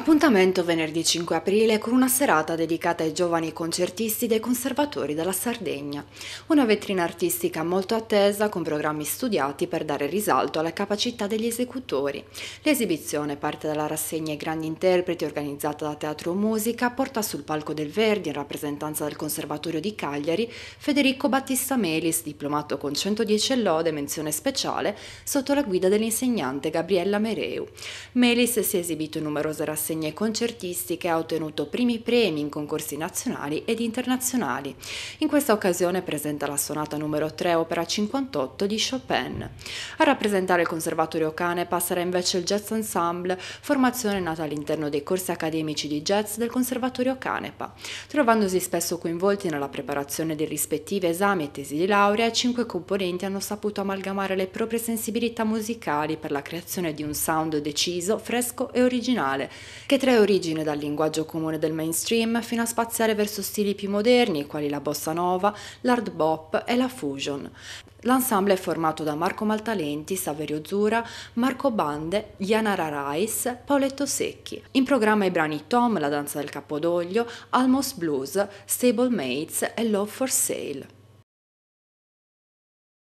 Appuntamento venerdì 5 aprile con una serata dedicata ai giovani concertisti dei conservatori della Sardegna. Una vetrina artistica molto attesa con programmi studiati per dare risalto alle capacità degli esecutori. L'esibizione parte dalla rassegna I grandi interpreti organizzata da Teatro Musica, porta sul palco del Verdi in rappresentanza del Conservatorio di Cagliari Federico Battista Melis, diplomato con 110 lode menzione speciale, sotto la guida dell'insegnante Gabriella Mereu. Melis si è esibito in numerose rassegne rassegne concertistiche ha ottenuto primi premi in concorsi nazionali ed internazionali. In questa occasione presenta la sonata numero 3 opera 58 di Chopin. A rappresentare il Conservatorio Cane passerà invece il Jazz Ensemble, formazione nata all'interno dei corsi accademici di jazz del Conservatorio Canepa, trovandosi spesso coinvolti nella preparazione dei rispettivi esami e tesi di laurea, i cinque componenti hanno saputo amalgamare le proprie sensibilità musicali per la creazione di un sound deciso, fresco e originale, che trae origine dal linguaggio comune del mainstream fino a spaziare verso stili più moderni quali la bossa nova, l'hard bop e la fusion. L'ensemble è formato da Marco Maltalenti, Saverio Zura, Marco Bande, Yanara Rais, Paoletto Secchi. In programma i brani Tom, La danza del capodoglio, Almost Blues, Stable Mates e Love for Sale.